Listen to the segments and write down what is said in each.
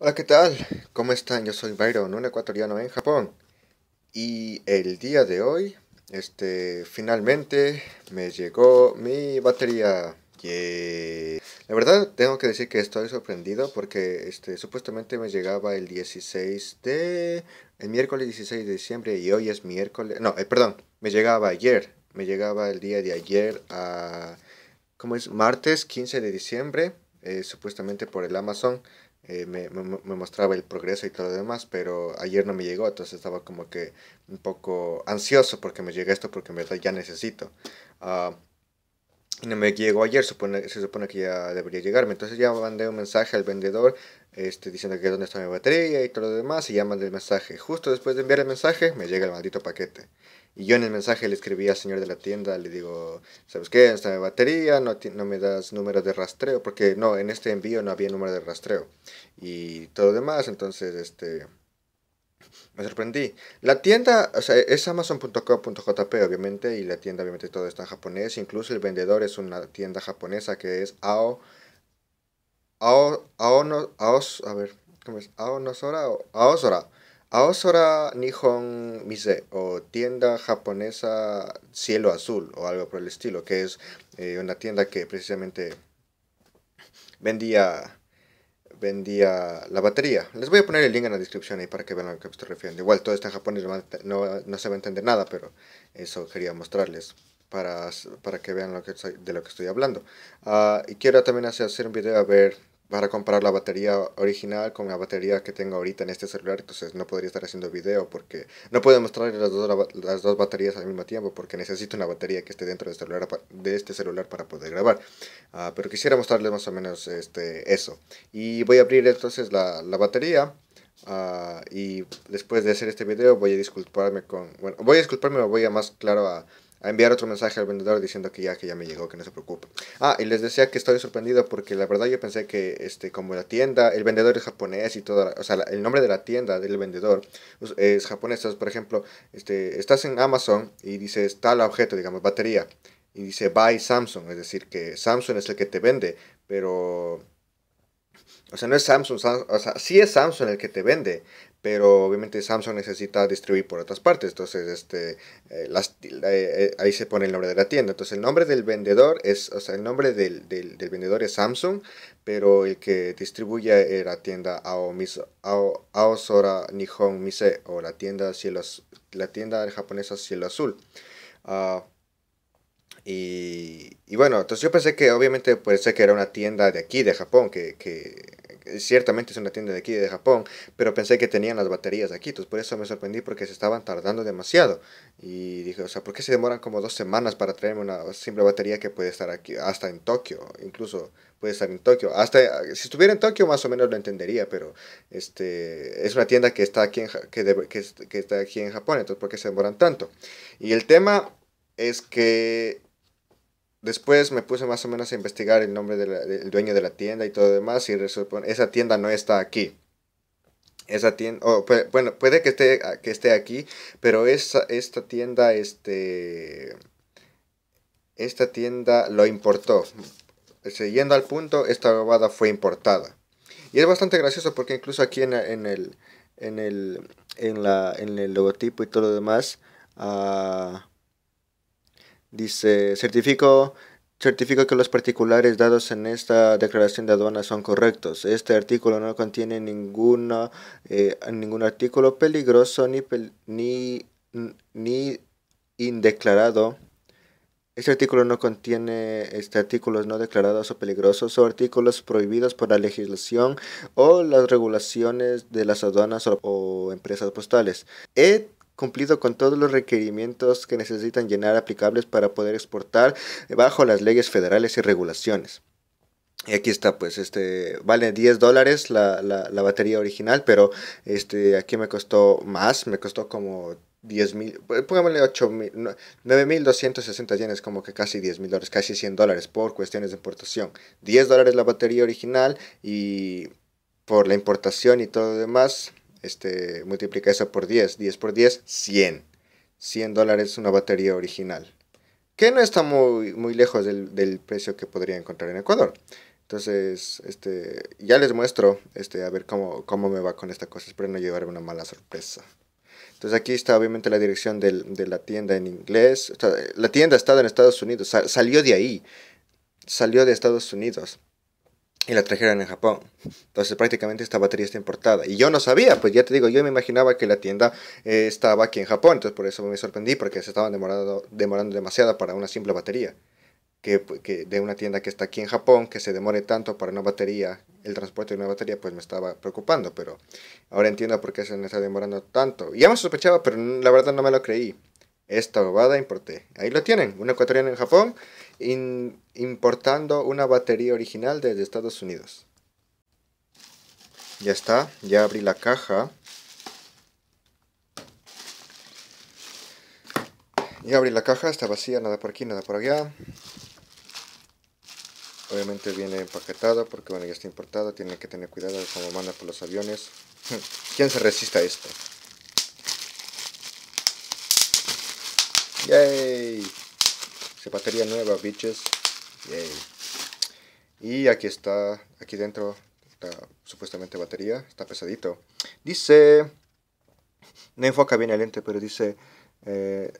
Hola, ¿qué tal? ¿Cómo están? Yo soy Byron, un ecuatoriano en Japón. Y el día de hoy, este, finalmente me llegó mi batería. y La verdad, tengo que decir que estoy sorprendido porque este, supuestamente me llegaba el 16 de... El miércoles 16 de diciembre y hoy es miércoles... No, eh, perdón, me llegaba ayer. Me llegaba el día de ayer a... ¿Cómo es? Martes 15 de diciembre, eh, supuestamente por el Amazon. Eh, me, mostraba el progreso y todo lo demás, pero ayer no me llegó, entonces estaba como que un poco ansioso porque me llega esto, porque en verdad ya necesito. Ah, no me llegó ayer, supone, se supone que ya debería llegarme. Entonces ya mandé un mensaje al vendedor este, diciendo que dónde está mi batería y todo lo demás, y ya mandé el mensaje. Justo después de enviar el mensaje, me llega el maldito paquete. Y yo en el mensaje le escribí al señor de la tienda, le digo, ¿sabes qué? Esta mi batería, no, no me das número de rastreo, porque no, en este envío no había número de rastreo. Y todo demás, entonces, este, me sorprendí. La tienda, o sea, es amazon.co.jp obviamente, y la tienda obviamente todo está en japonés, incluso el vendedor es una tienda japonesa que es Ao, Ao, Ao, no, a ver, ¿cómo es? Ao Nosora, Aosora. Osora Nihon Mise o tienda japonesa cielo azul o algo por el estilo, que es eh, una tienda que precisamente vendía vendía la batería. Les voy a poner el link en la descripción ahí para que vean a qué que me estoy refiriendo. Igual todo está en japonés, no, no se va a entender nada, pero eso quería mostrarles para, para que vean lo que, de lo que estoy hablando. Ah, y quiero también hacer, hacer un video a ver para comparar la batería original con la batería que tengo ahorita en este celular, entonces no podría estar haciendo video porque no puedo mostrar las dos, las dos baterías al mismo tiempo porque necesito una batería que esté dentro este celular, de este celular para poder grabar. Ah, pero quisiera mostrarles más o menos este, eso. Y voy a abrir entonces la, batería. Ah, y después de hacer este video voy a disculparme con... Bueno, voy a disculparme, voy a más claro a a enviar otro mensaje al vendedor diciendo que ya, que ya me llegó, que no se preocupe. Ah, y les decía que estoy sorprendido porque la verdad yo pensé que este, como la tienda, el vendedor es japonés y todo, o sea, el nombre de la tienda del vendedor pues, es japonés. Entonces, por ejemplo, este, estás en Amazon y dices el objeto, digamos, batería, y dice buy Samsung, es decir, que Samsung es el que te vende, pero... O sea, no es Samsung, Samsung o sea, sí es Samsung el que te vende, pero obviamente Samsung necesita distribuir por otras partes, entonces este, eh, eh, eh, ahí se pone el nombre de la tienda, entonces el nombre del vendedor es, o sea, el nombre del, del, vendedor es Samsung, pero el que distribuye la tienda Ao, Aosora Nihon Mise o la tienda, cielo, la tienda japonesa Cielo Azul. Ah, y, y, bueno, entonces yo pensé que obviamente pensé pues, que era una tienda de aquí, de Japón, que, que ciertamente es una tienda de aquí, de Japón, pero pensé que tenían las baterías aquí, entonces por eso me sorprendí porque se estaban tardando demasiado. Y dije, o sea, ¿por qué se demoran como dos semanas para traerme una simple batería que puede estar aquí, hasta en Tokio, incluso puede estar en Tokio? Hasta si estuviera en Tokio más o menos lo entendería, pero este, es una tienda que está aquí que, que está aquí en Japón, entonces ¿por qué se demoran tanto? Y el tema es que Después me puse más o menos a investigar el nombre del dueño de la tienda y todo lo demás y esa tienda no está aquí. Esa tienda, bueno, puede que esté, que esté aquí, pero esta tienda, este, esta tienda lo importó. Siguiendo al punto, esta robada fue importada. Y es bastante gracioso porque incluso aquí en, el, en, en, el logotipo y todo lo demás, ah, Dice, certifico, certifico que los particulares dados en esta declaración de aduanas son correctos. Este artículo no contiene ninguna, eh, ningún artículo peligroso ni, ni, ni indeclarado. Este artículo no contiene este, artículos no declarados o peligrosos o artículos prohibidos por la legislación o las regulaciones de las aduanas o, empresas postales. E cumplido con todos los requerimientos que necesitan llenar aplicables para poder exportar bajo las leyes federales y regulaciones. Y aquí está, pues, este, vale 10 dólares la, la, la, batería original, pero este, aquí me costó más, me costó como 10 mil, pues, pongámosle 8 mil, 9 mil 260 yenes, como que casi 10 mil dólares, casi 100 dólares por cuestiones de importación. 10 dólares la batería original y por la importación y todo lo demás, este, multiplica eso por 10, 10 por 10, 100. 100 dólares una batería original, que no está muy, muy lejos del, precio que podría encontrar en Ecuador. Entonces, este, ya les muestro, este, a ver cómo, me va con esta cosa, espero no llevarme una mala sorpresa. Entonces aquí está obviamente la dirección de la tienda en inglés. la tienda ha estado en Estados Unidos, salió de ahí, salió de Estados Unidos y la trajeron en Japón. Entonces prácticamente esta batería está importada. Y yo no sabía, pues ya te digo, yo me imaginaba que la tienda eh, estaba aquí en Japón, entonces por eso me sorprendí, porque se estaban demorando, demorando demasiado para una simple batería. Pues, que, de una tienda que está aquí en Japón, que se demore tanto para una batería, el transporte de una batería, pues me estaba preocupando, pero ahora entiendo por qué se me está demorando tanto. Ya me sospechaba, pero la verdad no me lo creí. Esta bobada importé. Ahí lo tienen, una ecuatoriana en Japón importando una batería original desde Estados Unidos. Ya está, ya abrí la caja. Ya abrí la caja, está vacía, nada por aquí, nada por allá. Obviamente viene empaquetado porque bueno, ya está importado tiene que tener cuidado de cómo manda por los aviones. ¿Quién se resiste a esto? ¡Yay! Batería nueva, bitches. Y aquí está, aquí dentro supuestamente batería, está pesadito. Dice, no enfoca bien el lente, pero dice eh,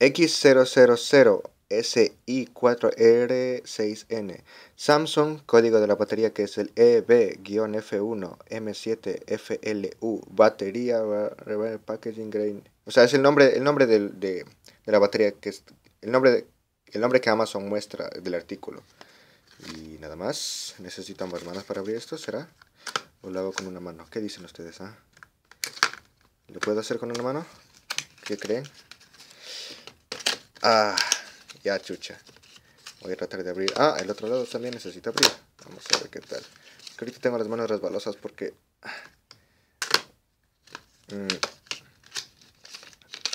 X000 SI4R6N. Samsung, código de la batería que es el EB-F1M7FLU. Batería, packaging grain. O sea, es el nombre, el nombre de la batería que, es, el nombre, el nombre que Amazon muestra del artículo. Y nada más, necesitamos manos para abrir esto, ¿será? O lo hago con una mano. ¿Qué dicen ustedes? Ah? ¿Lo puedo hacer con una mano? ¿Qué creen? Ah, ya chucha. Voy a tratar de abrir. Ah, el otro lado también necesita abrir. Vamos a ver qué tal. Que ahorita tengo las manos resbalosas porque... Ah, mm,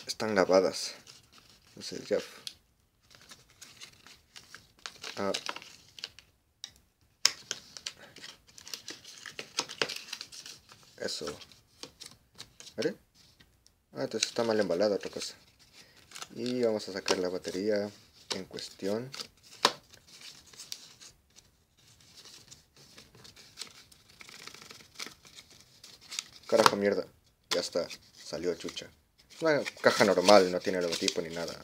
están lavadas. Entonces ya eso ¿Vale? ah, entonces está mal embalada otra cosa y vamos a sacar la batería en cuestión carajo mierda ya está salió chucha una caja normal no tiene logotipo ni nada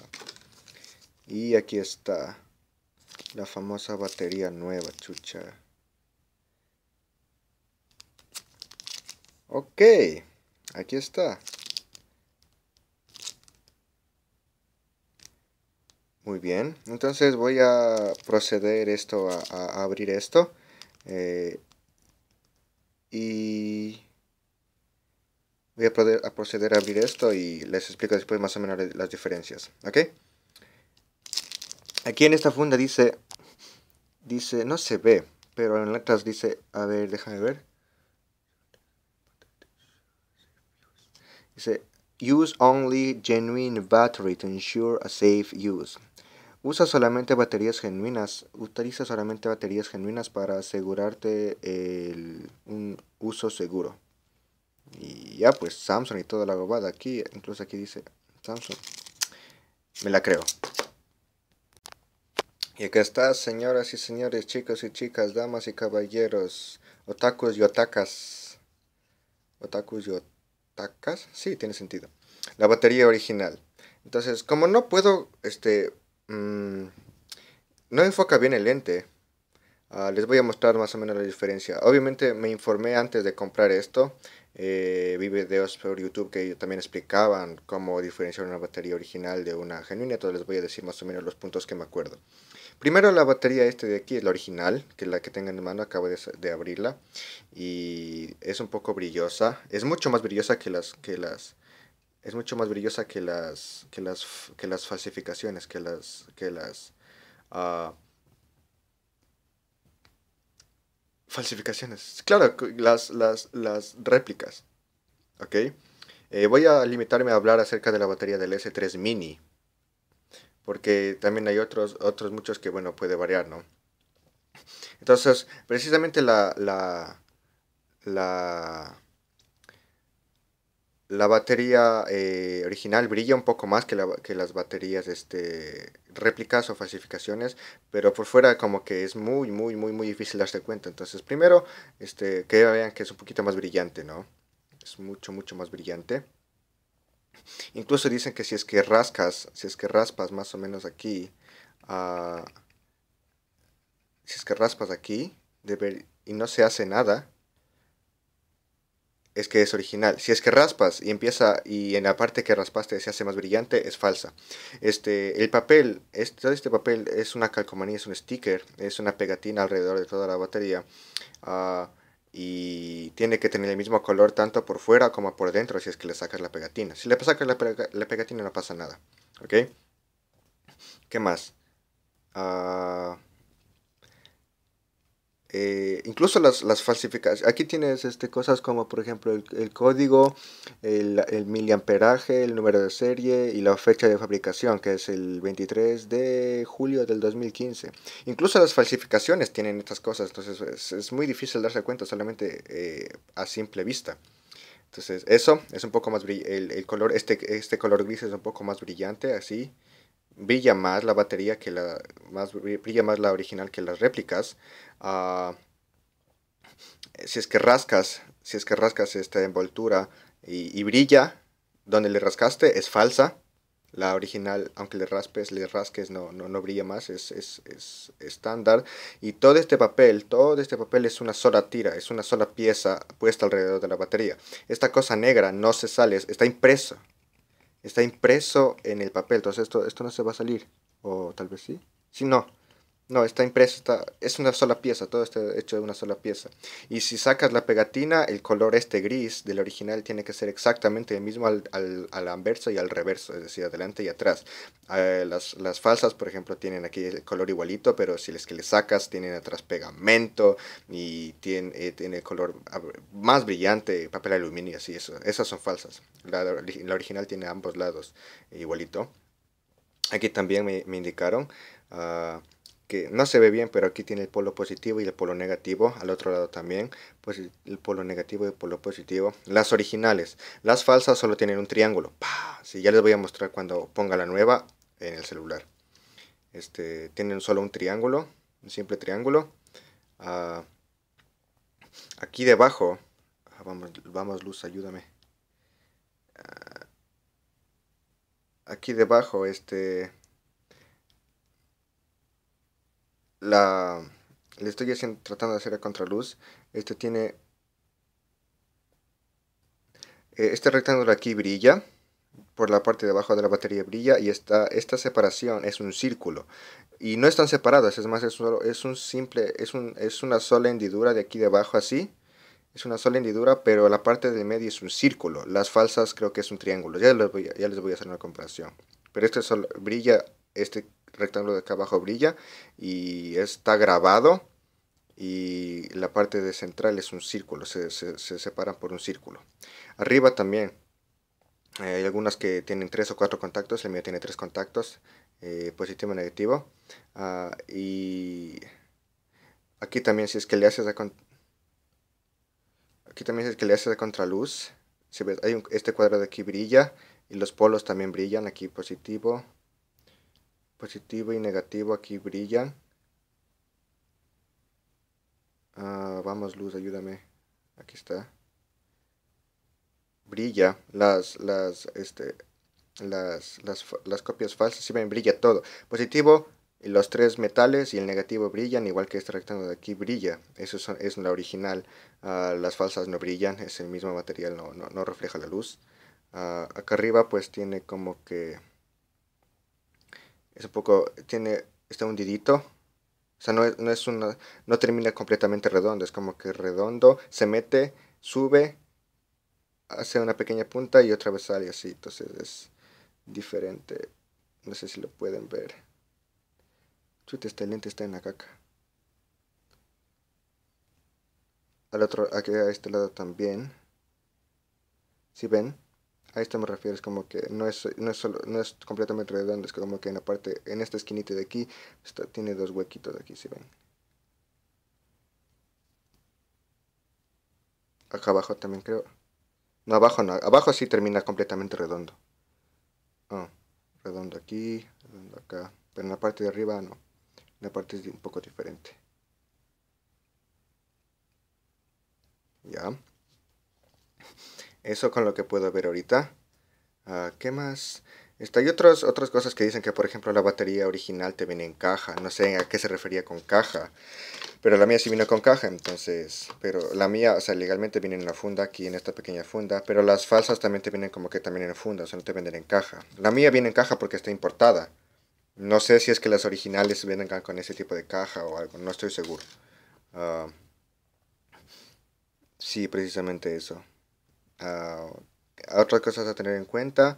y aquí está la famosa batería nueva, chucha. Ok, aquí está. Muy bien, entonces voy a proceder esto a, abrir esto. Eh, y voy a, poder, a proceder a abrir esto y les explico después más o menos las diferencias. ¿Ok? Aquí en esta funda dice, dice, no se ve, pero en letras dice, a ver, déjame ver. Dice, use only genuine battery to ensure a safe use. Usa solamente baterías genuinas, utiliza solamente baterías genuinas para asegurarte un uso seguro. Y ya pues Samsung y toda la robada aquí, incluso aquí dice Samsung. Me la creo. Y acá está, señoras y señores, chicos y chicas, damas y caballeros, otakus y otakas. Otakus y otakas, sí, tiene sentido. La batería original. Entonces, como no puedo, este, mm, no enfoca bien el lente. Ah, les voy a mostrar más o menos la diferencia. Obviamente me informé antes de comprar esto. Eh, vi videos por YouTube que también explicaban cómo diferenciar una batería original de una genuina. Entonces les voy a decir más o menos los puntos que me acuerdo. Primero la batería este de aquí, la original, que es la que tengo en mano, acabo de, abrirla. Y es un poco brillosa. Es mucho más brillosa que las... Que las es mucho más brillosa que las que las que las falsificaciones que las que las ah, falsificaciones claro las las las réplicas ok eh, voy a limitarme a hablar acerca de la batería del S3 mini porque también hay otros, otros muchos que, bueno, puede variar, ¿no? Entonces, precisamente la, la, la, batería eh, original brilla un poco más que, la, que, las baterías este, réplicas o falsificaciones, pero por fuera como que es muy, muy, muy, muy difícil darse cuenta. Entonces, primero, este, que vean que es un poquito más brillante, ¿no? Es mucho, mucho más brillante. Incluso dicen que si es que rascas, si es que raspas más o menos aquí, ah, si es que raspas aquí y no se hace nada, es que es original. Si es que raspas y empieza y en la parte que raspaste se hace más brillante, es falsa. Este, el papel, todo este papel es una calcomanía, es un sticker, es una pegatina alrededor de toda la batería. Ah, y tiene que tener el mismo color tanto por fuera como por dentro si es que le sacas la pegatina. Si le sacas la, pegatina no pasa nada, ¿ok? ¿Qué más? Ah... Eh, incluso las, las, falsificaciones. Aquí tienes este, cosas como, por ejemplo, el, código, el, el, miliamperaje, el número de serie y la fecha de fabricación, que es el 23 de julio del 2015. Incluso las falsificaciones tienen estas cosas, entonces es, muy difícil darse cuenta solamente eh, a simple vista. Entonces eso es un poco más el, el, color, este, este color gris es un poco más brillante, así brilla más la batería que la más brilla más la original que las réplicas ah, si es que rascas si es que rascas esta envoltura y, brilla donde le rascaste es falsa la original aunque le raspes le rasques no no, brilla más es, es estándar y todo este papel todo este papel es una sola tira es una sola pieza puesta alrededor de la batería esta cosa negra no se sale está impresa está impreso en el papel, entonces esto, esto no se va a salir, o tal vez sí. Si sí, no, no, está impreso, es una sola pieza, todo está hecho de una sola pieza. Y si sacas la pegatina, el color este gris del original tiene que ser exactamente el mismo al, anverso y al reverso, es decir, adelante y atrás. Eh, las, falsas, por ejemplo, tienen aquí el color igualito, pero si les que le sacas, tienen atrás pegamento y eh, tiene el color más brillante, papel aluminio, así, eso. esas son falsas. La, original tiene ambos lados igualito. Aquí también me, indicaron. Ah, que no se ve bien, pero aquí tiene el polo positivo y el polo negativo, al otro lado también, pues el polo negativo y el polo positivo. Las originales, las falsas solo tienen un triángulo. ¡Pah! Sí, ya les voy a mostrar cuando ponga la nueva en el celular. Este, tienen solo un triángulo, un simple triángulo. Ah, aquí debajo, ah, vamos, vamos luz, ayúdame. Ah, aquí debajo, este, la, le estoy tratando de hacer a contraluz. Este tiene... Eh, este rectángulo aquí brilla, por la parte de abajo de la batería brilla y esta, esta separación es un círculo. Y no están separadas, es más, es, es un simple, es, un, es una sola hendidura de aquí debajo así. Es una sola hendidura, pero la parte de medio es un círculo. Las falsas creo que es un triángulo. Ya les voy a, ya les voy a hacer una comparación. Pero este solo brilla este rectángulo de acá abajo brilla y está grabado y la parte de central es un círculo, se, se, separan por un círculo. Arriba también eh, hay algunas que tienen tres o cuatro contactos, el mío tiene tres contactos, eh, positivo pues negativo. Ah, y aquí también si es que le haces de aquí también es que le haces contraluz, hay este cuadrado de aquí brilla y los polos también brillan, aquí positivo, positivo y negativo aquí brillan. Ah, vamos luz, ayúdame. Aquí está. Brilla las, las, este, las, copias falsas. Si ven, brilla todo. Positivo, y los tres metales y el negativo brillan, igual que este rectángulo de aquí brilla. Eso es, la original. Ah, las falsas no brillan, es el mismo material, no, refleja la luz. Ah, acá arriba pues tiene como que es un poco, tiene, está hundidito. O sea, no es, no es una, no termina completamente redondo, es como que redondo, se mete, sube, hace una pequeña punta y otra vez sale así, entonces es diferente. No sé si lo pueden ver. este lente está en la caca. Al otro, aquí a este lado también. Si ven? A esto me refiero, es como que no es, no es, completamente redondo, es como que en la parte, en esta esquinita de aquí, está, tiene dos huequitos aquí, si ven. Acá abajo también creo. No, abajo no, abajo sí termina completamente redondo. Oh, redondo aquí, redondo acá, pero en la parte de arriba no. La parte es un poco diferente. Ya. Eso con lo que puedo ver ahorita. Ah, ¿Qué más? Está, hay otros, otras cosas que dicen que, por ejemplo, la batería original te viene en caja. No sé a qué se refería con caja. Pero la mía sí vino con caja, entonces... Pero la mía, o sea, legalmente viene en la funda, aquí en esta pequeña funda. Pero las falsas también te vienen como que también en funda, o sea, no te venden en caja. La mía viene en caja porque está importada. No sé si es que las originales Vienen con ese tipo de caja o algo, no estoy seguro. Ah, sí, precisamente eso. Otra cosa cosas a tener en cuenta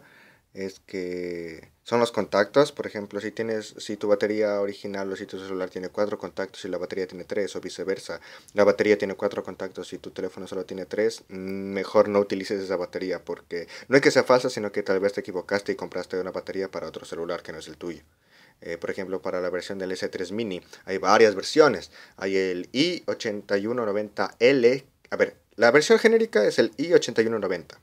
es que son los contactos, por ejemplo, si tienes si tu batería original o si tu celular tiene cuatro contactos y la batería tiene tres o viceversa, la batería tiene cuatro contactos y tu teléfono solo tiene tres, mejor no utilices esa batería porque no es que sea falsa, sino que tal vez te equivocaste y compraste una batería para otro celular que no es el tuyo. Eh, por ejemplo, para la versión del S3 Mini hay varias versiones. Hay el i8190L a ver, la versión genérica es el I8190,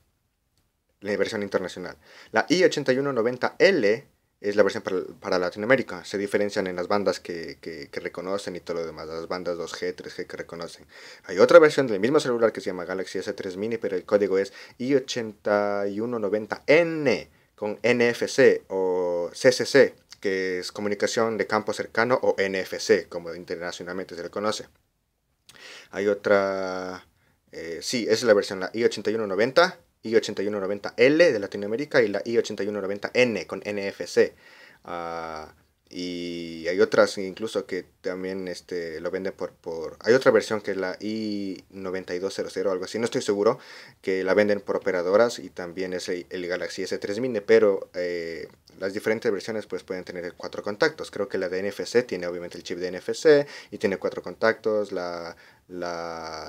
la versión internacional. La I8190L es la versión para, Latinoamérica. Se diferencian en las bandas que, que, reconocen y todo lo demás, las bandas 2G, 3G que reconocen. Hay otra versión del mismo celular que se llama Galaxy S3 Mini, pero el código es I8190N con NFC o CCC, que es comunicación de campo cercano o NFC, como internacionalmente se le conoce. Hay otra eh, sí, es la versión, la i8190, i8190L de Latinoamérica y la i8190N con NFC. Ah, y hay otras incluso que también este, lo venden por, por... Hay otra versión que es la I9200 o algo así, no estoy seguro, que la venden por operadoras y también es el, Galaxy s 3000 pero eh, las diferentes versiones pues pueden tener cuatro contactos. Creo que la de NFC tiene obviamente el chip de NFC y tiene cuatro contactos, la,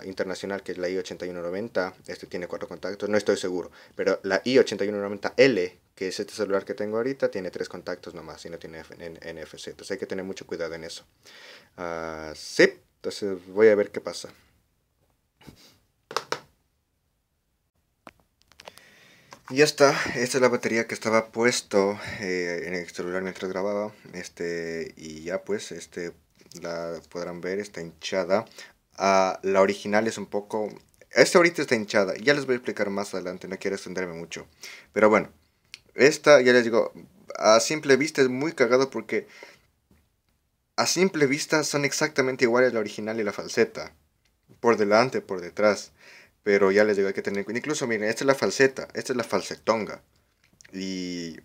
internacional que es la I8190, este tiene cuatro contactos, no estoy seguro, pero la I8190L que es este celular que tengo ahorita, tiene tres contactos nomás y no tiene NFC. Entonces hay que tener mucho cuidado en eso. Ah, sí, entonces voy a ver qué pasa. Y ya está, esta es la batería que estaba puesto eh, en el celular mientras grababa. Este, y ya pues, este, la podrán ver, está hinchada. Ah, la original es un poco... Esta ahorita está hinchada, ya les voy a explicar más adelante, no quiero extenderme mucho. Pero bueno, esta, ya les digo, a simple vista es muy cagado porque a simple vista son exactamente iguales la original y la falseta. Por delante, por detrás. Pero ya les digo, hay que tener cuidado. Incluso, miren, esta es la falseta, esta es la falsetonga. Y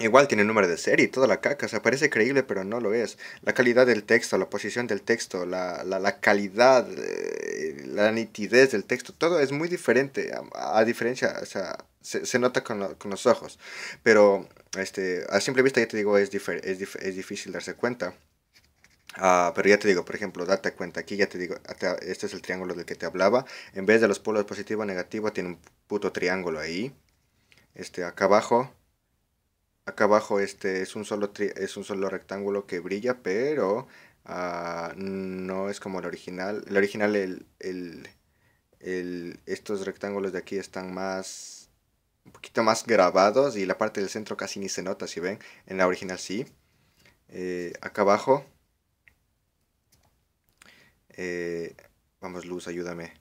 Igual tiene número de serie toda la caca, o sea, parece creíble, pero no lo es. La calidad del texto, la posición del texto, la, la, calidad, eh, la nitidez del texto, todo es muy diferente, a, a diferencia, o sea, se, nota con, los ojos. Pero este, a simple vista, ya te digo, es, es, es difícil darse cuenta. Ah, pero ya te digo, por ejemplo, date cuenta, aquí ya te digo, este es el triángulo del que te hablaba. En vez de los polos positivo y negativo, tiene un puto triángulo ahí. Este, acá abajo, acá abajo este es un solo, es un solo rectángulo que brilla, pero ah, no es como el original. El original, estos rectángulos de aquí están más un poquito más grabados y la parte del centro casi ni se nota, si ven, en la original sí. Eh, acá abajo. Eh, vamos, luz, ayúdame.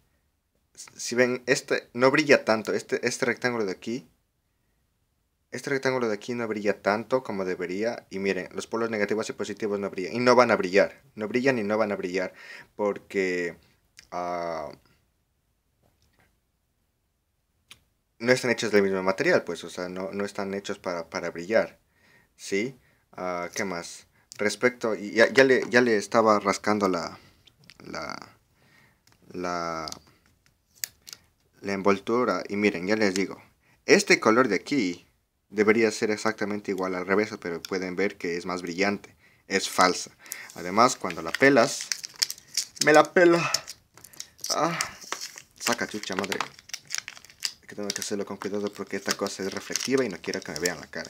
Si ven, este no brilla tanto, este, este rectángulo de aquí. Este rectángulo de aquí no brilla tanto como debería. Y miren, los polos negativos y positivos no brillan. Y no van a brillar. No brillan y no van a brillar. Porque... Ah, no están hechos del mismo material, pues, o sea, no, están hechos para, para brillar, ¿sí? Ah, ¿Qué más? Respecto, ya, ya, le, ya le estaba rascando la, la, la, la envoltura, y miren, ya les digo, este color de aquí debería ser exactamente igual al revés, pero pueden ver que es más brillante, es falsa. Además, cuando la pelas, me la pela. Ah, saca chucha madre tengo que hacerlo con cuidado porque esta cosa es reflectiva y no quiero que me vean la cara.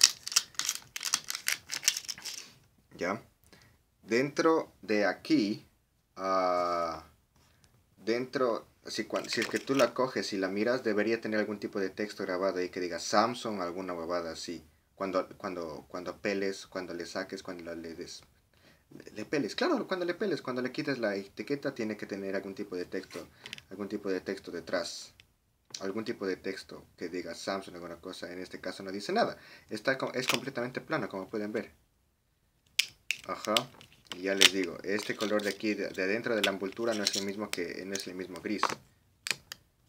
¿Ya? Dentro de aquí, ah, dentro, si, cuando, si es que tú la coges y la miras, debería tener algún tipo de texto grabado ahí que diga Samsung, alguna huevada así. Cuando, cuando, cuando peles, cuando le saques, cuando le des le peles, claro, cuando le peles, cuando le quites la etiqueta tiene que tener algún tipo de texto, algún tipo de texto detrás algún tipo de texto que diga Samsung alguna cosa, en este caso no dice nada. Está, es completamente plano, como pueden ver. Ajá. Y ya les digo, este color de aquí, de, adentro dentro de la envoltura, no es el mismo que no es el mismo gris.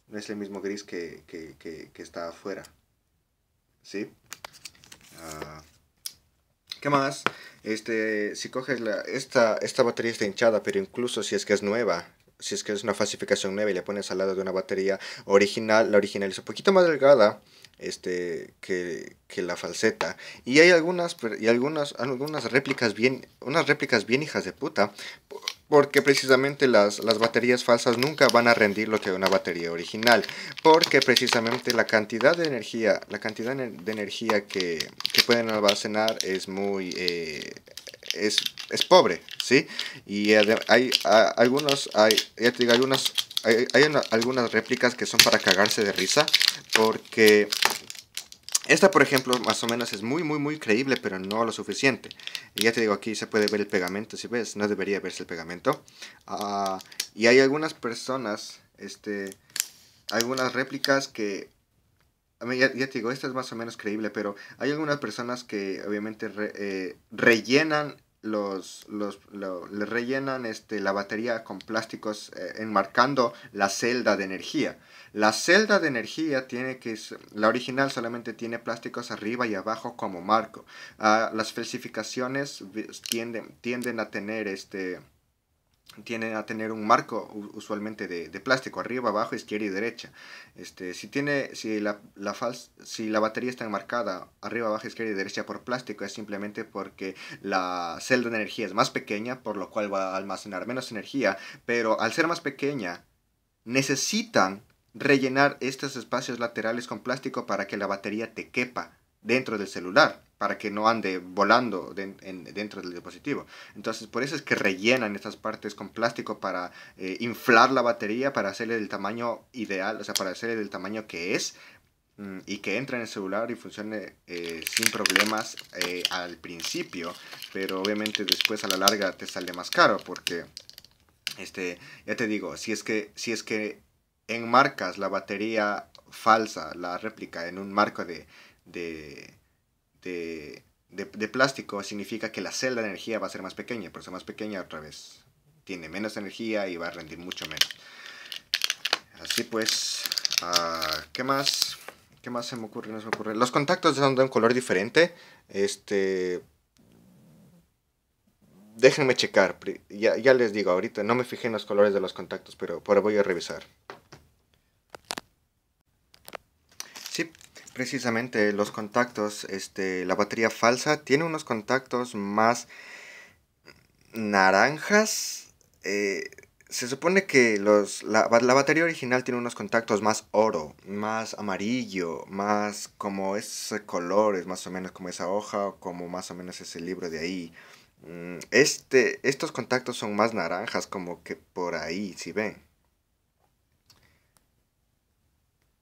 No es el mismo gris que, que, está afuera. ¿Sí? Ah. ¿Qué más? Este, si coges la, esta, esta batería está hinchada, pero incluso si es que es nueva, si es que es una falsificación nueva y le pones al lado de una batería original, la original es un poquito más delgada este que, que la falseta y hay algunas y algunas algunas réplicas bien unas réplicas bien hijas de puta porque precisamente las, baterías falsas nunca van a rendir lo que una batería original porque precisamente la cantidad de energía la cantidad de energía que, que pueden almacenar es muy eh, es, pobre, ¿sí? Y eh, hay algunos, hay, ya te digo, hay, algunas réplicas que son para cagarse de risa, porque esta, por ejemplo, más o menos es muy, muy, muy creíble, pero no lo suficiente. Y ya te digo, aquí se puede ver el pegamento, si ves, no debería verse el pegamento. Ah, y hay algunas personas, este, algunas réplicas que... ya, te digo, esta es más o menos creíble, pero hay algunas personas que obviamente eh, rellenan los, los le rellenan este, la batería con plásticos eh, enmarcando la celda de energía. La celda de energía tiene que, la original solamente tiene plásticos arriba y abajo como marco. Uh, las falsificaciones tienden, tienden a tener este, tiene a tener un marco usualmente de, plástico arriba abajo izquierda y derecha este si tiene si la, si la batería está enmarcada arriba abajo izquierda y derecha por plástico es simplemente porque la celda de energía es más pequeña por lo cual va a almacenar menos energía pero al ser más pequeña necesitan rellenar estos espacios laterales con plástico para que la batería te quepa dentro del celular para que no ande volando dentro del dispositivo. Entonces, por eso es que rellenan estas partes con plástico para eh, inflar la batería, para hacerle el tamaño ideal, o sea, para hacerle el tamaño que es mm, y que entre en el celular y funcione eh, sin problemas eh, al principio, pero obviamente después a la larga te sale más caro porque, este, ya te digo, si es que, si es que enmarcas la batería falsa, la réplica en un marco de de plástico significa que la celda de energía va a ser más pequeña, por ser más pequeña otra vez tiene menos energía y va a rendir mucho menos. Así pues, ah, ¿qué más? ¿Qué más se me ocurre? No se me ocurre. Los contactos son de un color diferente. Este. Déjenme checar. Ya, les digo, ahorita no me fijé en los colores de los contactos, pero voy a revisar. precisamente los contactos, este, la batería falsa tiene unos contactos más naranjas. Eh, se supone que los, la, batería original tiene unos contactos más oro, más amarillo, más como ese color, es más o menos como esa hoja, o como más o menos ese libro de ahí. Mm, este, estos contactos son más naranjas, como que por ahí, si ven.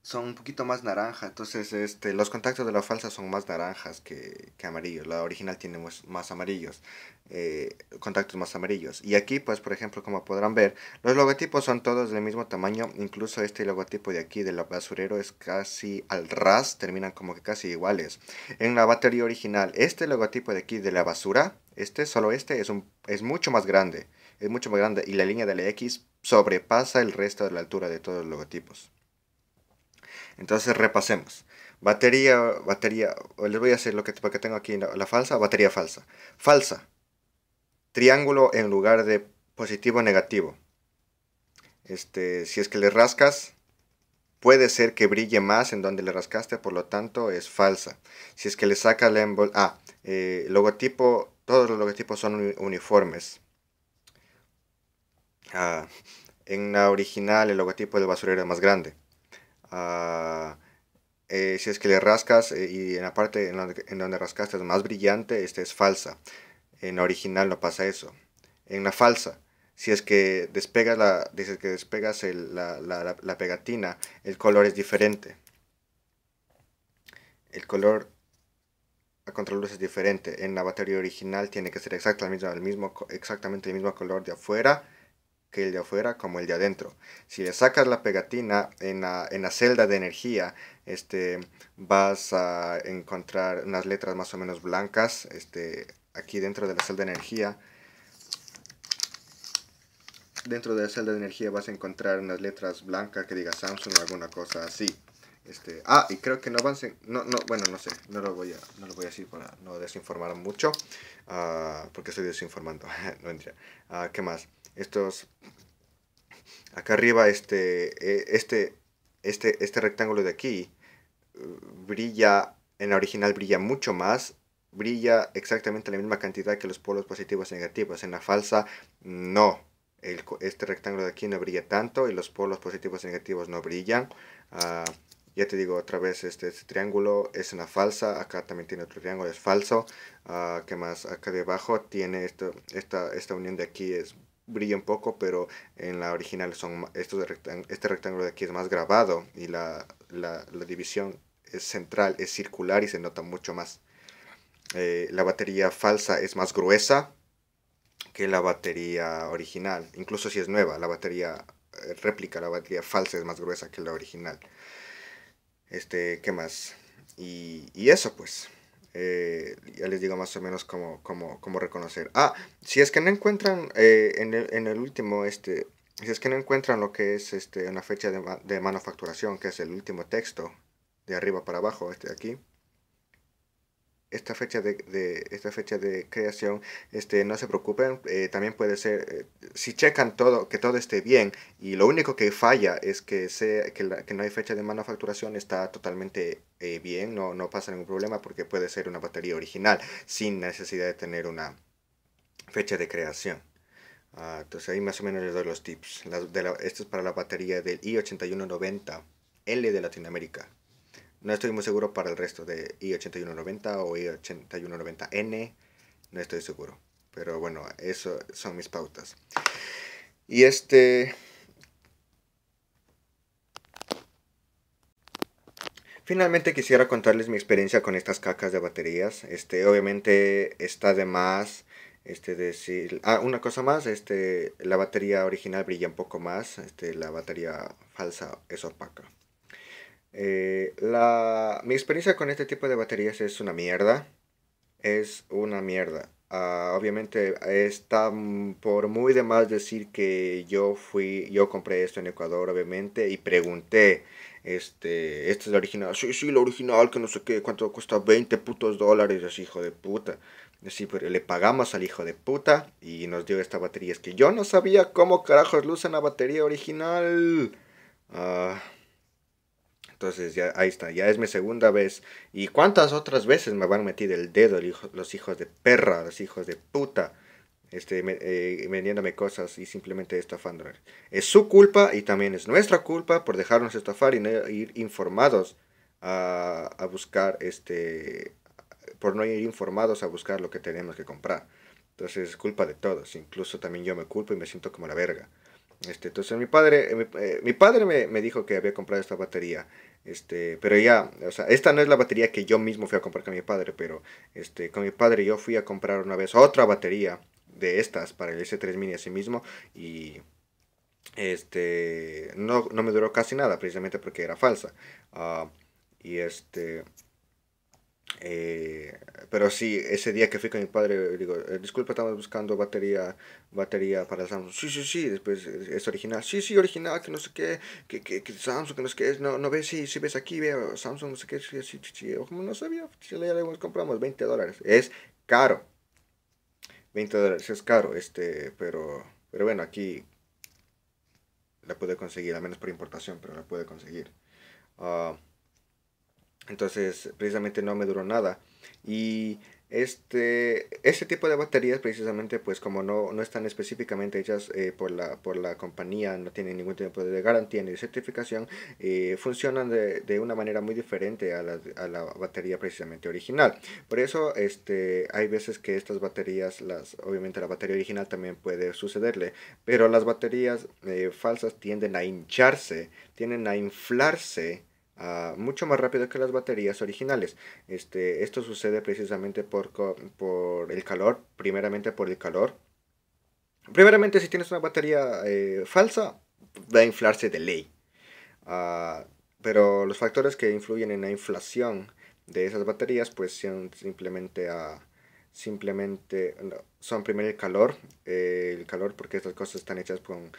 son un poquito más naranja. Entonces, este, los contactos de la falsa son más naranjas que, que amarillos. La original tiene más, amarillos, eh, contactos más amarillos. Y aquí, pues, por ejemplo, como podrán ver, los logotipos son todos del mismo tamaño. Incluso este logotipo de aquí, del basurero, es casi al ras, terminan como que casi iguales. En la batería original, este logotipo de aquí, de la basura, este, solo este, es, un, es mucho más grande. Es mucho más grande y la línea de la X sobrepasa el resto de la altura de todos los logotipos. Entonces repasemos. Batería, batería, les voy a hacer lo que, tengo aquí, la, falsa, batería falsa. Falsa. Triángulo en lugar de positivo negativo. Este, si es que le rascas, puede ser que brille más en donde le rascaste, por lo tanto es falsa. Si es que le saca la embol... Ah, eh, logotipo, todos los logotipos son uniformes. Ah, en la original el logotipo del basurero es más grande. Eh, si es que le rascas eh, y en la parte en donde, rascaste es más brillante, esta es falsa. En original no pasa eso. En la falsa, si es que despegas la, dices que despegas la, pegatina, el color es diferente. El color a contraluz es diferente. En la batería original tiene que ser exactamente el mismo, exactamente el mismo color de afuera que el de afuera como el de adentro. Si le sacas la pegatina en la, celda de energía, este, vas a encontrar unas letras más o menos blancas este, aquí dentro de la celda de energía. Dentro de la celda de energía vas a encontrar unas letras blancas que diga Samsung o alguna cosa así. Este, ah, y creo que no van no, no, bueno, no sé, no lo voy a, no lo voy a decir para no desinformar mucho, ah, porque estoy desinformando, no ah, ¿Qué más? estos, acá arriba, este, eh, este, este, este rectángulo de aquí, eh, brilla, en la original brilla mucho más, brilla exactamente la misma cantidad que los polos positivos y negativos, en la falsa no. este rectángulo de aquí no brilla tanto y los polos positivos y negativos no brillan. Ah, ya te digo otra vez, este, este, triángulo es una falsa, acá también tiene otro triángulo, es falso. Ah, que más? Acá debajo tiene esto, esta, esta unión de aquí es brilla un poco, pero en la original son estos este rectángulo de aquí es más grabado y la, división es central, es circular y se nota mucho más. Eh, la batería falsa es más gruesa que la batería original, incluso si es nueva, la batería eh, réplica, la batería falsa es más gruesa que la original. Este, ¿qué más? y eso pues. Eh, ya les digo más o menos cómo, cómo, cómo reconocer. Ah, si es que no encuentran eh, en, el, último, este, si es que no encuentran lo que es este, una fecha de manufacturación, que es el último texto, de arriba para abajo, este de aquí, esta fecha de, esta fecha de creación, este, no se preocupen, eh, también puede ser, eh, si checan todo, que todo esté bien, y lo único que falla es que, sea, que, no hay fecha de manufacturación, está totalmente eh, bien, no, no pasa ningún problema porque puede ser una batería original, sin necesidad de tener una fecha de creación. Ah, entonces ahí más o menos les doy los tips. de esto es para la batería del i8190L de Latinoamérica. No estoy muy seguro para el resto de i8190 o i8190N. No estoy seguro. Pero bueno, eso son mis pautas. Y este... Finalmente quisiera contarles mi experiencia con estas cacas de baterías. Este, obviamente está de más este decir, ah, una cosa más, este la batería original brilla un poco más, este, la batería falsa es opaca. Eh, la, mi experiencia con este tipo de baterías es una mierda. Es una mierda. Ah, obviamente está por muy de más decir que yo fui, yo compré esto en Ecuador, obviamente, y pregunté, este, este es el original, sí, sí, el original, que no sé qué, cuánto cuesta 20 putos dólares, hijo de puta. le pagamos al hijo de puta y nos dio esta batería. Es que yo no sabía cómo carajos luce una batería original. Ah... Entonces ya ahí está, ya es mi segunda vez. ¿Y cuántas otras veces me van a meter el dedo los hijos de perra, los hijos de puta? Este, eh, vendiéndome cosas y simplemente estafando. Es su culpa y también es nuestra culpa por dejarnos estafar y no ir informados a, a buscar, este, por no ir informados a buscar lo que tenemos que comprar. Entonces es culpa de todos, incluso también yo me culpo y me siento como la verga. Este, entonces mi padre, eh, eh, mi, padre me, dijo que había comprado esta batería. Este, pero ya, o sea, esta no es la batería que yo mismo fui a comprar con mi padre, pero este, con mi padre yo fui a comprar una vez otra batería de estas para el S3 Mini a sí mismo y este, no, no me duró casi nada precisamente porque era falsa. Ah, y este, eh, pero sí, ese día que fui con mi padre, digo, eh, disculpa, estamos buscando batería batería para Samsung. Sí, sí, sí, después eh, es original. Sí, sí, original, que no sé qué, que, Samsung, que no sé qué No, no ves, si sí ves aquí, veo Samsung, no sé qué. Sí, sí, sí, Como no sabía, si le compramos 20 dólares. Es caro. 20 dólares es caro, este, pero, pero bueno, aquí la puede conseguir, al menos por importación, pero la puede conseguir. ah entonces, precisamente no me duró nada. Y este, tipo de baterías, precisamente, pues como no, están específicamente hechas eh, por, la, por la compañía, no tienen ningún tipo de garantía ni certificación, eh, funcionan de, una manera muy diferente a la, batería precisamente original. Por eso, este, hay veces que estas baterías, las, obviamente la batería original también puede sucederle, pero las baterías eh, falsas tienden a hincharse, tienden a inflarse mucho más rápido que las baterías originales. Este, esto sucede precisamente por, el calor, primeramente por el calor. Primeramente, si tienes una batería eh, falsa, va a inflarse de ley. Ah, pero los factores que influyen en la inflación de esas baterías, pues son simplemente a simplemente son primero el calor, eh, el calor porque estas cosas están hechas con,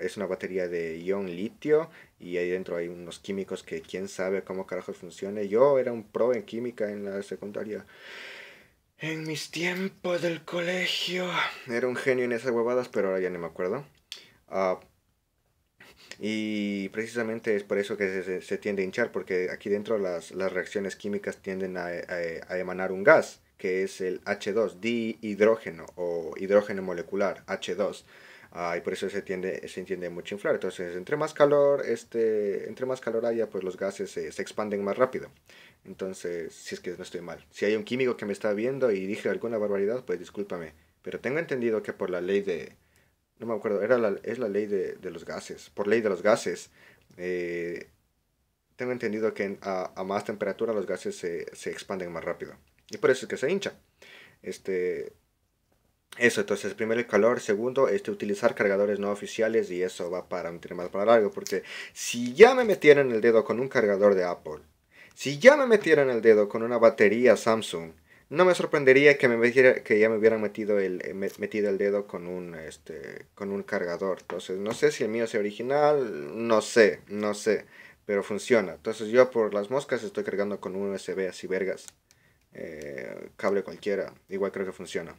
es una batería de ion litio y ahí dentro hay unos químicos que quién sabe cómo carajo funcione. Yo era un pro en química en la secundaria. En mis tiempos del colegio era un genio en esas huevadas, pero ahora ya no me acuerdo. Ah y precisamente es por eso que se, tiende a hinchar, porque aquí dentro las, las reacciones químicas tienden a, emanar un gas, que es el H2, dihidrógeno o hidrógeno molecular, H2. Ah, y por eso se tiende, se entiende mucho inflar. Entonces, entre más calor, este, entre más calor haya, pues los gases se, expanden más rápido. Entonces, si es que no estoy mal. Si hay un químico que me está viendo y dije alguna barbaridad, pues discúlpame. Pero tengo entendido que por la ley de, no me acuerdo, era es la ley de, los gases, por ley de los gases. Eh, tengo entendido que a, más temperatura los gases se, expanden más rápido. Y por eso es que se hincha. Este, eso, entonces, primero el calor, segundo, este, utilizar cargadores no oficiales y eso va para meter más para largo, porque si ya me metieran el dedo con un cargador de Apple, si ya me metieran el dedo con una batería Samsung, no me sorprendería que, me que ya me hubieran metido el, eh, metido el dedo con un, este, con un cargador. Entonces, no sé si el mío sea original, no sé, no sé, pero funciona. Entonces, yo por las moscas estoy cargando con un USB así vergas. Eh, cable cualquiera, igual creo que funciona.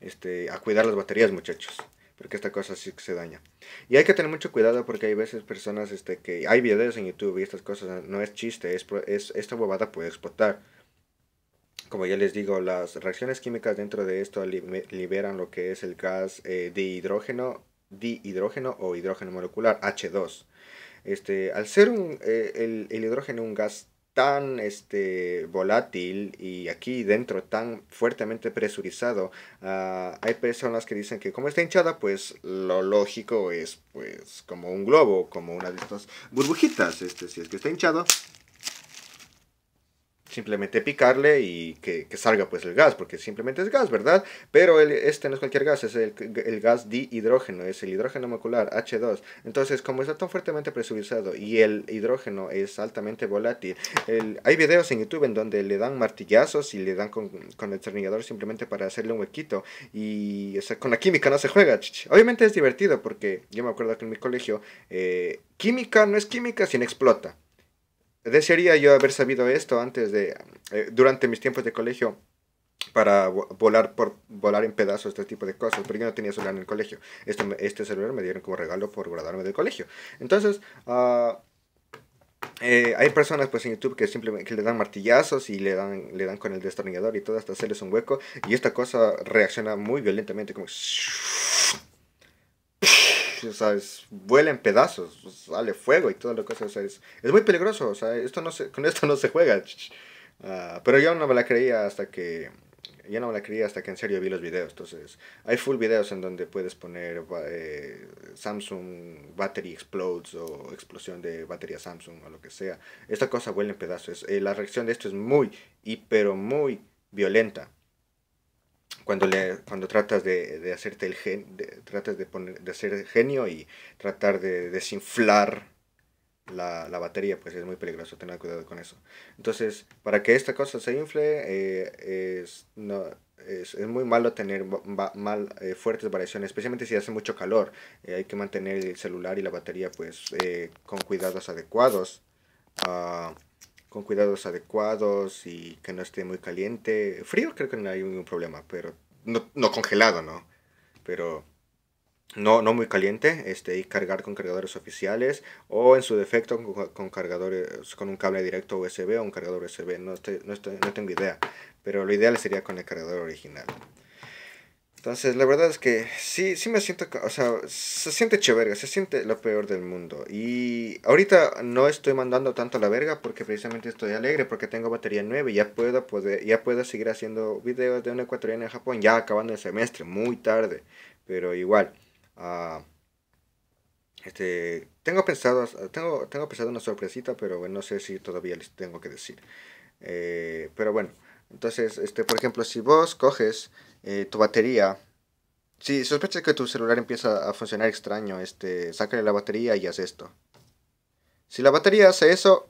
Este, a cuidar las baterías, muchachos porque esta cosa sí que se daña. Y hay que tener mucho cuidado porque hay veces personas este, que hay videos en YouTube y estas cosas no es chiste, es, es esta bobada puede explotar. Como ya les digo, las reacciones químicas dentro de esto liberan lo que es el gas eh, dihidrógeno, dihidrógeno o hidrógeno molecular, H2. Este, al ser un, eh, el, hidrógeno un gas tan este, volátil y aquí dentro tan fuertemente presurizado, ah, hay personas que dicen que como está hinchada, pues lo lógico es pues como un globo, como una de estas burbujitas. Este, si es que está hinchado, simplemente picarle y que, salga pues el gas, porque simplemente es gas, ¿verdad? Pero el, este no es cualquier gas, es el, el, gas dihidrógeno, es el hidrógeno molecular H2. Entonces, como está tan fuertemente presurizado y el hidrógeno es altamente volátil, hay videos en YouTube en donde le dan martillazos y le dan con, el cernillador simplemente para hacerle un huequito y con la química no se juega. Obviamente es divertido porque yo me acuerdo que en mi colegio eh, química no es química sin explota desearía yo haber sabido esto antes de, eh, durante mis tiempos de colegio, para volar por volar en pedazos este tipo de cosas, pero yo no tenía celular en el colegio. Este, este celular me dieron como regalo por graduarme del colegio. Entonces, ah, eh, hay personas pues en YouTube que simplemente que le dan martillazos y le dan, le dan con el destornillador y todo hasta hacerles un hueco y esta cosa reacciona muy violentamente como o sea, vuela en pedazos, pues, sale fuego y toda lo que o sea, es, muy peligroso, o sea, esto no con esto no se juega. Ah, pero yo no me la creía hasta que, yo no me la creía hasta que en serio vi los videos, entonces, hay full videos en donde puedes poner eh, Samsung Battery Explodes o explosión de batería Samsung o lo que sea, esta cosa vuela en pedazos, eh, la reacción de esto es muy, y pero muy violenta cuando, le, cuando tratas de, de hacerte el gen, tratas de, poner, de hacer genio y tratar de desinflar la, batería, pues es muy peligroso, tener cuidado con eso. Entonces, para que esta cosa se infle, eh, es, no, es, muy malo tener mal, eh, fuertes variaciones, especialmente si hace mucho calor. Eh, hay que mantener el celular y la batería pues con cuidados adecuados. Ah, con cuidados adecuados y que no esté muy caliente. Frío creo que no hay ningún problema, pero no, congelado, ¿no? Pero no, no muy caliente, este, y cargar con cargadores oficiales o en su defecto con, cargadores, con un cable directo USB o un cargador USB, no, no, estoy, no tengo idea, pero lo ideal sería con el cargador original. Entonces, la verdad es que sí, sí me siento, o sea, se siente cheverga se siente lo peor del mundo. Y ahorita no estoy mandando tanto a la verga porque precisamente estoy alegre porque tengo batería nueva ya puedo, poder, ya puedo seguir haciendo videos de una ecuatoriana en Japón ya acabando el semestre, muy tarde, pero igual. Ah, este, tengo pensado, tengo, tengo pensado una sorpresita, pero bueno no sé si todavía les tengo que decir. Eh, pero bueno, entonces, este, por ejemplo, si vos coges eh, tu batería. Si sospechas que tu celular empieza a funcionar extraño, este, sácale la batería y haz esto. Si la batería hace eso,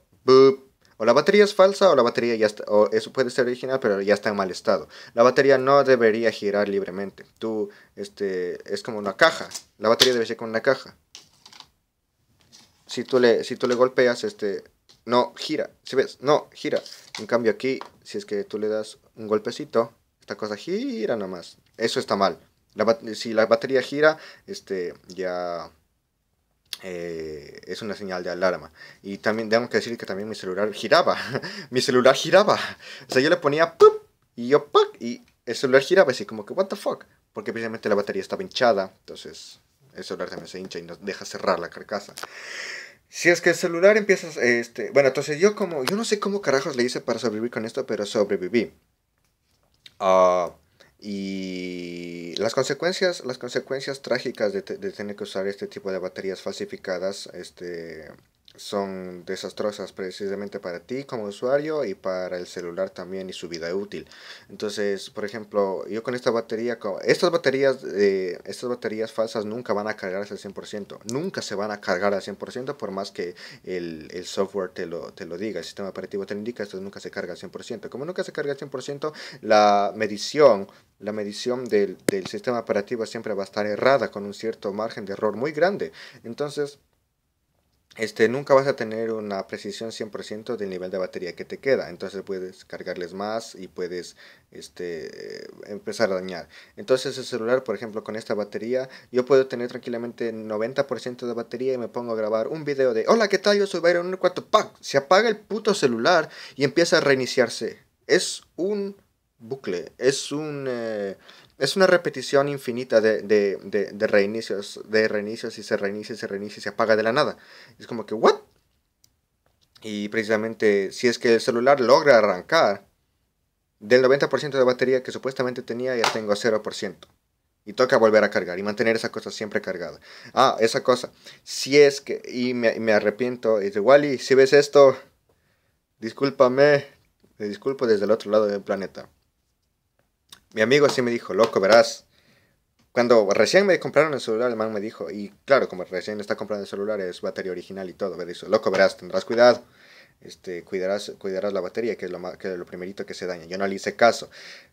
o la batería es falsa o la batería ya está, o eso puede ser original, pero ya está en mal estado. La batería no debería girar libremente. Tú, este, es como una caja. La batería debe ser como una caja. Si tú le, si tú le golpeas, este, no gira. Si ves, no gira. En cambio aquí, si es que tú le das un golpecito, cosa gira más, Eso está mal. si la batería gira, este, ya eh, es una señal de alarma. Y también tengo que decir que también mi celular giraba. mi celular giraba. O sea, yo le ponía ¡pup! y yo y el celular giraba así como que what the fuck. Porque precisamente la batería estaba hinchada. Entonces el celular también se hincha y nos deja cerrar la carcasa. Si es que el celular empieza este, bueno, entonces yo como, yo no sé cómo carajos le hice para sobrevivir con esto, pero sobreviví ah y las consecuencias, las consecuencias trágicas de, de, tener que usar este tipo de baterías falsificadas, este, son desastrosas precisamente para ti como usuario y para el celular también y su vida útil. Entonces, por ejemplo, yo con esta batería, estas baterías, eh, estas baterías falsas nunca van a cargarse al 100%, nunca se van a cargar al 100% por más que el, software te lo, te lo diga, el sistema operativo te lo indica, esto nunca se carga al 100%. Como nunca se carga al 100%, la medición, la medición del, del sistema operativo siempre va a estar errada con un cierto margen de error muy grande. Entonces, este, nunca vas a tener una precisión 100% del nivel de batería que te queda. Entonces puedes cargarles más y puedes este, empezar a dañar. Entonces el celular, por ejemplo, con esta batería, yo puedo tener tranquilamente 90% de batería y me pongo a grabar un video de, hola, ¿qué tal? Yo soy Byron 14 Pack. Se apaga el puto celular y empieza a reiniciarse. Es un bucle, es un... Eh, es una repetición infinita de, reinicios, de reinicios y se reinicia y se reinicia y se apaga de la nada. Es como que, ¿what? Y precisamente si es que el celular logra arrancar del 90% de batería que supuestamente tenía, ya tengo 0%. Y toca volver a cargar y mantener esa cosa siempre cargada. Ah, esa cosa. Si es que, y me, arrepiento, y dice, Wally, si ves esto, discúlpame, te disculpo desde el otro lado del planeta mi amigo sí me dijo, loco, verás, cuando recién me compraron el celular, el man me dijo, y claro, como recién está comprando el celular, es batería original y todo, me loco, verás, tendrás cuidado, este, cuidarás, cuidarás la batería, que es, lo, que lo primerito que se daña. Yo no le hice caso.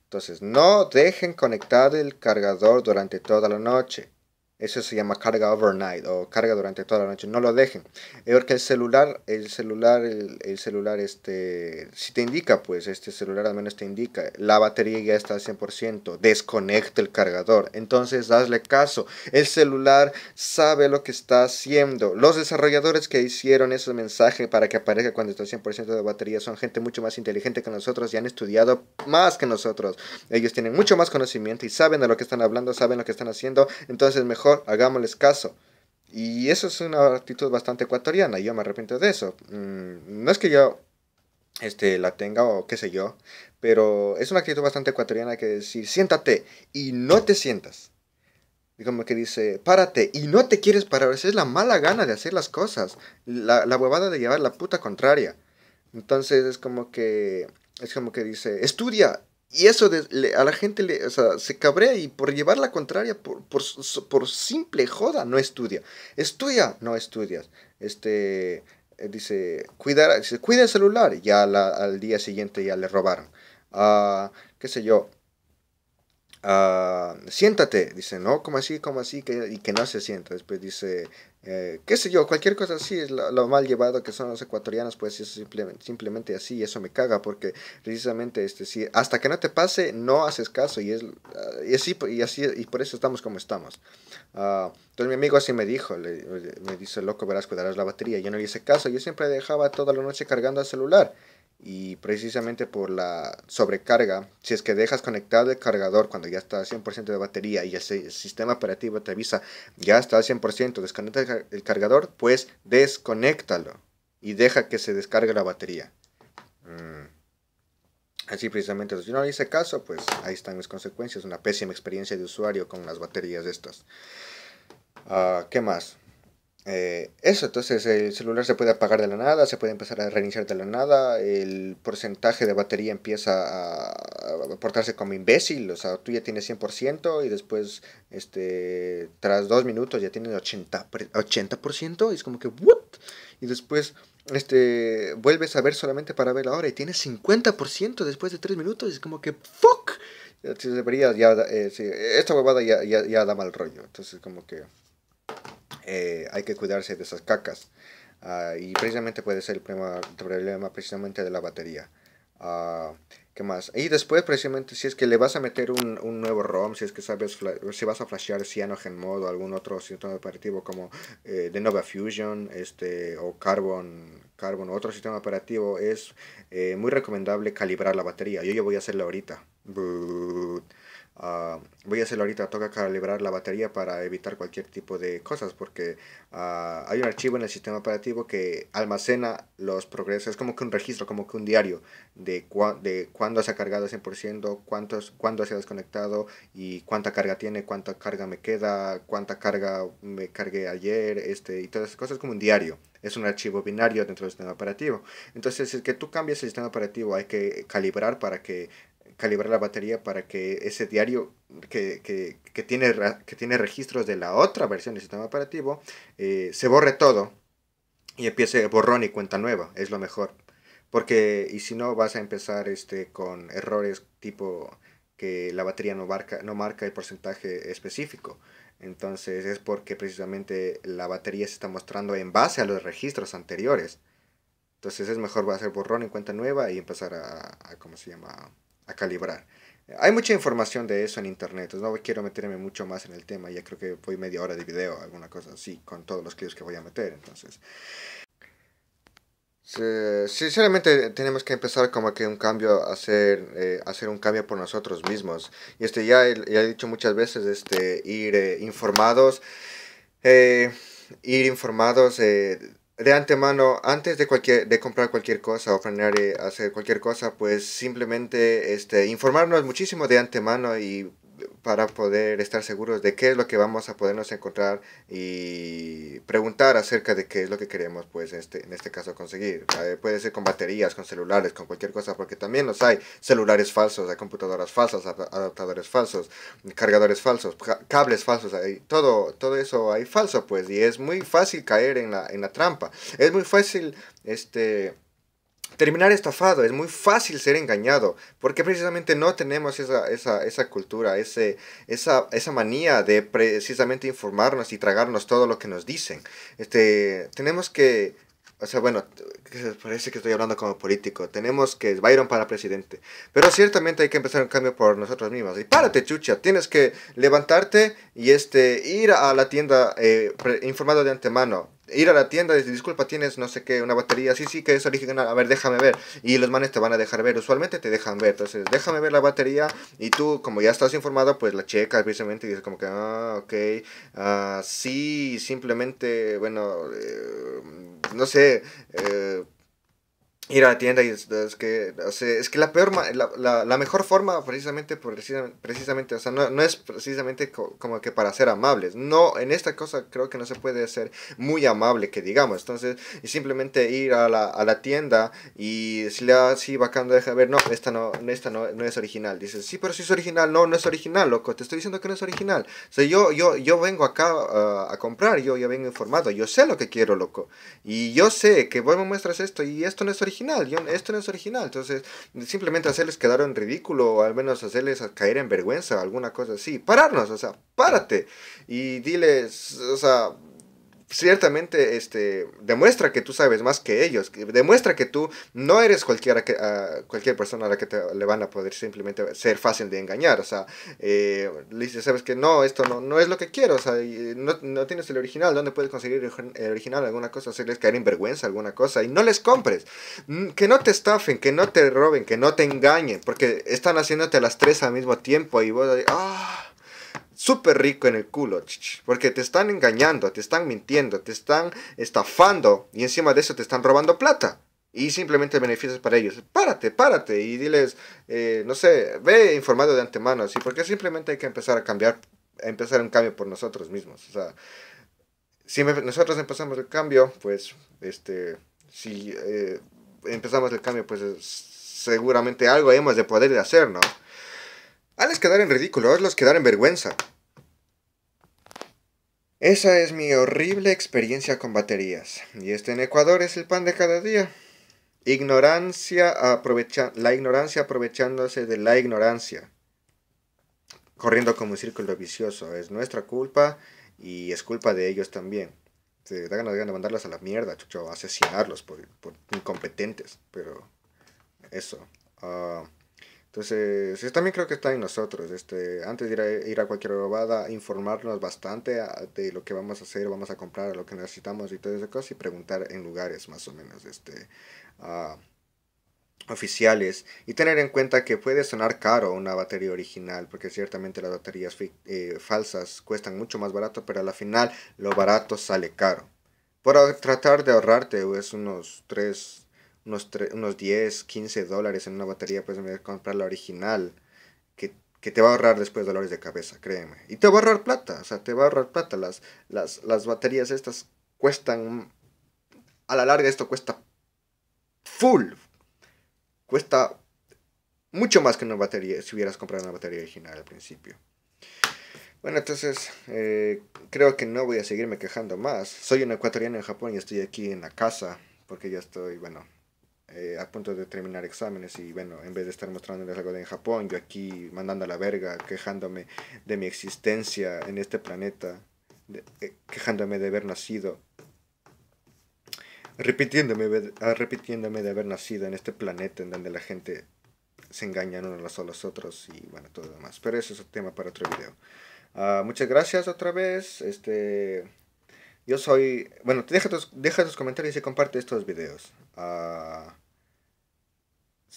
Entonces, no dejen conectado el cargador durante toda la noche. Eso se llama carga overnight o carga durante toda la noche. No lo dejen. Porque el celular, el celular, el, celular, este, si te indica, pues este celular al menos te indica, la batería ya está al 100%, desconecta el cargador. Entonces, hazle caso. El celular sabe lo que está haciendo. Los desarrolladores que hicieron ese mensaje para que aparezca cuando está al 100% de batería son gente mucho más inteligente que nosotros y han estudiado más que nosotros. Ellos tienen mucho más conocimiento y saben de lo que están hablando, saben lo que están haciendo. Entonces, mejor hagámosles caso. Y eso es una actitud bastante ecuatoriana, yo me arrepiento de eso. Mm, no es que yo este, la tenga o qué sé yo, pero es una actitud bastante ecuatoriana que decir, siéntate y no te sientas. Y como que dice, párate y no te quieres parar. Esa es la mala gana de hacer las cosas, la, la huevada de llevar la puta contraria. Entonces es como que, es como que dice, estudia y eso a la gente se cabrea y por llevar la contraria, por, por, simple joda, no estudia. Estudia, no estudias. Este, eh, dice, cuida, cuida el celular. Ya al día siguiente ya le robaron. Ah, qué sé yo. Ah, siéntate, dice, no, como así, como así, y que no se sienta. Después dice, eh, qué sé yo, cualquier cosa así, es lo, mal llevado que son los ecuatorianos, pues es simplemente, simplemente así, eso me caga, porque precisamente, este, si hasta que no te pase, no haces caso, y, es, ah, y así, y así, y por eso estamos como estamos. Ah, entonces mi amigo así me dijo, me dice, loco, verás, cuidarás la batería, yo no le hice caso, yo siempre dejaba toda la noche cargando el celular, y precisamente por la sobrecarga, si es que dejas conectado el cargador cuando ya está al 100% de batería y el, sistema operativo te avisa ya está al 100%, desconecta el cargador, pues desconéctalo y deja que se descargue la batería. Mm. Así precisamente, si no le hice caso, pues ahí están mis consecuencias, una pésima experiencia de usuario con las baterías estas. Ah, ¿Qué más? Eh, eso, entonces el celular se puede apagar de la nada, se puede empezar a reiniciar de la nada, el porcentaje de batería empieza a, portarse como imbécil, o sea, tú ya tienes 100% y después, este, tras dos minutos ya tienes 80%, 80% y es como que, ¿what? Y después, este, vuelves a ver solamente para ver ahora y tienes 50% después de tres minutos y es como que, ¡fuck! Eh, esta huevada ya da mal rollo, entonces como que... Eh, hay que cuidarse de esas cacas. Ah, y precisamente puede ser el problema, precisamente de la batería. Ah, ¿Qué más? Y después precisamente si es que le vas a meter un, un nuevo ROM, si es que sabes, si vas a flashear CyanogenMod o algún otro sistema operativo como eh, de Nova Fusion este, o Carbon, Carbon, otro sistema operativo, es eh, muy recomendable calibrar la batería. Yo ya voy a hacerlo ahorita. Ah, voy a hacerlo ahorita, toca calibrar la batería para evitar cualquier tipo de cosas porque ah, hay un archivo en el sistema operativo que almacena los progresos, es como que un registro, como que un diario de, de cuándo se ha cargado 100%, cuántos, cuándo se ha desconectado y cuánta carga tiene, cuánta carga me queda, cuánta carga me cargué ayer, este, y todas esas cosas, como un diario es un archivo binario dentro del sistema operativo. Entonces, es que tú cambias el sistema operativo, hay que calibrar para que calibrar la batería para que ese diario que, tiene, que tiene registros de la otra versión del sistema operativo eh, se borre todo y empiece borrón y cuenta nueva, es lo mejor. Porque, y si no, vas a empezar este, con errores tipo que la batería no marca, no marca el porcentaje específico. Entonces es porque precisamente la batería se está mostrando en base a los registros anteriores. Entonces es mejor hacer borrón y cuenta nueva y empezar a ¿cómo se llama? a calibrar. Hay mucha información de eso en internet, no quiero meterme mucho más en el tema, ya creo que voy media hora de video, alguna cosa así, con todos los clips que voy a meter, entonces. Sinceramente tenemos que empezar como que un cambio, hacer, eh, hacer un cambio por nosotros mismos. Y este, ya, ya he dicho muchas veces, este, ir eh, informados, eh, ir informados de antemano, antes de, cualquier, de comprar cualquier cosa o planear eh, hacer cualquier cosa, pues simplemente este, informarnos muchísimo de antemano y para poder estar seguros de qué es lo que vamos a podernos encontrar y preguntar acerca de qué es lo que queremos, pues, este, en este caso conseguir. Eh, puede ser con baterías, con celulares, con cualquier cosa, porque también los hay celulares falsos, hay computadoras falsas, adaptadores falsos, cargadores falsos, cables falsos, todo, todo eso hay falso, pues, y es muy fácil caer en la, en la trampa. Es muy fácil, este terminar estafado, es muy fácil ser engañado, porque precisamente no tenemos esa, esa, esa cultura, ese, esa, esa manía de precisamente informarnos y tragarnos todo lo que nos dicen. Este, tenemos que, o sea, bueno, parece que estoy hablando como político, tenemos que Byron para presidente, pero ciertamente hay que empezar un cambio por nosotros mismos. Y párate, chucha, tienes que levantarte y este, ir a la tienda eh, informado de antemano ir a la tienda y disculpa, tienes no sé qué, una batería, sí, sí, que es original, a ver, déjame ver. Y los manes te van a dejar ver, usualmente te dejan ver, entonces déjame ver la batería y tú, como ya estás informado, pues la checas precisamente y dices como que, ah, ok, ah sí, simplemente, bueno, eh, no sé, eh, ir a la tienda y es, que es que la peor la, la, mejor forma precisamente precisamente o sea no, no es precisamente como que para ser amables no en esta cosa creo que no se puede ser muy amable que digamos entonces y simplemente ir a la, a la tienda y si le así ah, bacando deja ver no esta no esta no, es original dices sí pero si es original no no es original loco te estoy diciendo que no es original o sea yo yo yo vengo acá ah, a comprar yo ya vengo informado yo sé lo que quiero loco y yo sé que vos me muestras esto y esto no es original esto no es original. Entonces, simplemente hacerles quedar en ridículo o al menos hacerles caer en vergüenza, o alguna cosa así. Pararnos, o sea, párate y diles, o sea, ciertamente este, demuestra que tú sabes más que ellos, demuestra que tú no eres cualquiera que, cualquier persona a la que te, le van a poder simplemente ser fácil de engañar, o sea, eh, le dices, sabes que no, esto no, no es lo que quiero, o sea, no, tienes el original, ¿dónde puedes conseguir el original? Alguna cosa, hacerles caer en vergüenza, alguna cosa, y no les compres, mm, que no te estafen, que no te roben, que no te engañen, porque están haciéndote las tres al mismo tiempo y vos, ah, súper rico en el culo, porque te están engañando, te están mintiendo, te están estafando y encima de eso te están robando plata. Y simplemente beneficios para ellos. Párate, párate y diles, eh, no sé, ve informado de antemano, así, porque simplemente hay que empezar a cambiar, empezar un cambio por nosotros mismos. O sea, si nosotros empezamos el cambio, pues, este, si eh, empezamos el cambio, pues seguramente algo hemos de poder hacer, ¿no? Hazles quedar en ridículo, hazlos quedar en vergüenza. Esa es mi horrible experiencia con baterías. Y este en Ecuador es el pan de cada día. Ignorancia aprovecha la ignorancia aprovechándose de la ignorancia. Corriendo como un círculo vicioso. Es nuestra culpa y es culpa de ellos también. Se da ganas de mandarlos a la mierda, chucho, asesinarlos por, incompetentes. Pero eso. Ah, entonces, también creo que está en nosotros, este, antes de ir a, ir a cualquier robada, informarnos bastante ah, de lo que vamos a hacer, vamos a comprar, lo que necesitamos y todo esas cosas, y preguntar en lugares más o menos este, ah, oficiales. Y tener en cuenta que puede sonar caro una batería original, porque ciertamente las baterías eh, falsas cuestan mucho más barato, pero al final lo barato sale caro. Por tratar de ahorrarte, es pues, unos 3, unos, 10, 15 dólares en una batería, pues me voy a comprar la original, que, te va a ahorrar después dolores de cabeza, créeme. Y te va a ahorrar plata, o sea, te va a ahorrar plata. Las, las, las baterías estas cuestan, a la larga esto cuesta full, cuesta mucho más que una batería, si hubieras comprado una batería original al principio. Bueno, entonces eh, creo que no voy a seguirme quejando más. Soy un ecuatoriano en Japón y estoy aquí en la casa porque ya estoy, bueno, eh, a punto de terminar exámenes y bueno, en vez de estar mostrándoles algo de en Japón, yo aquí mandando a la verga, quejándome de mi existencia en este planeta, eh, quejándome de haber nacido, repitiéndome, repitiéndome de haber nacido en este planeta en donde la gente se engañan unos a los otros y bueno, todo lo demás. Pero eso es un tema para otro video. Ah, muchas gracias otra vez. Este, yo soy... Bueno, deja tus, deja tus comentarios y comparte estos videos. Ah,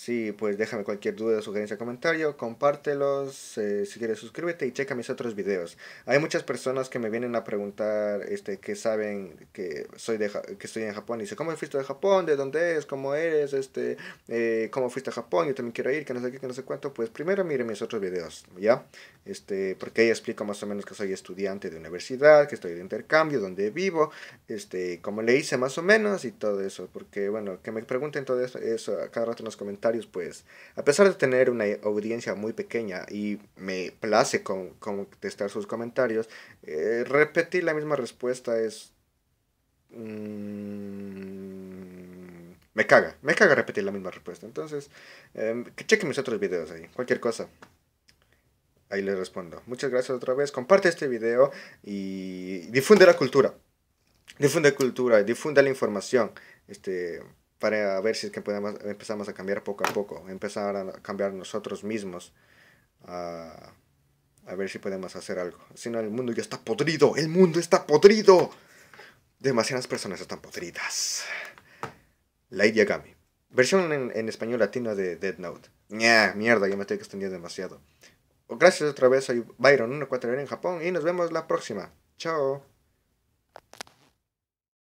Sí, pues déjame cualquier duda, sugerencia, comentario, compártelos, eh, si quieres suscríbete y checa mis otros videos. Hay muchas personas que me vienen a preguntar este, que saben que soy de que estoy en Japón y dicen, ¿cómo fuiste de Japón? ¿De dónde es? ¿Cómo eres? Este, eh, ¿Cómo fuiste a Japón? Yo también quiero ir, que no sé qué, que no sé cuánto. Pues primero mire mis otros videos, ¿ya? Este, porque ahí explico más o menos que soy estudiante de universidad, que estoy de intercambio, dónde vivo, este, cómo le hice más o menos y todo eso. Porque bueno, que me pregunten todo eso, eso a cada rato en los comentarios pues a pesar de tener una audiencia muy pequeña y me place con, contestar sus comentarios, eh, repetir la misma respuesta es... Mm, me caga, me caga repetir la misma respuesta. Entonces, eh, que chequen mis otros videos ahí, cualquier cosa. Ahí les respondo. Muchas gracias otra vez. Comparte este video y difunde la cultura. Difunde cultura, difunde la información. Este, para ver si es que podemos, empezamos a cambiar poco a poco, empezar a cambiar nosotros mismos, a, a ver si podemos hacer algo. Si no, el mundo ya está podrido, el mundo está podrido. Demasiadas personas están podridas. idea Yagami. Versión en, español latino de Dead Note. mierda, Yo me estoy extendiendo demasiado. Oh, gracias otra vez, soy Byron, 149 en Japón, y nos vemos la próxima. Chao.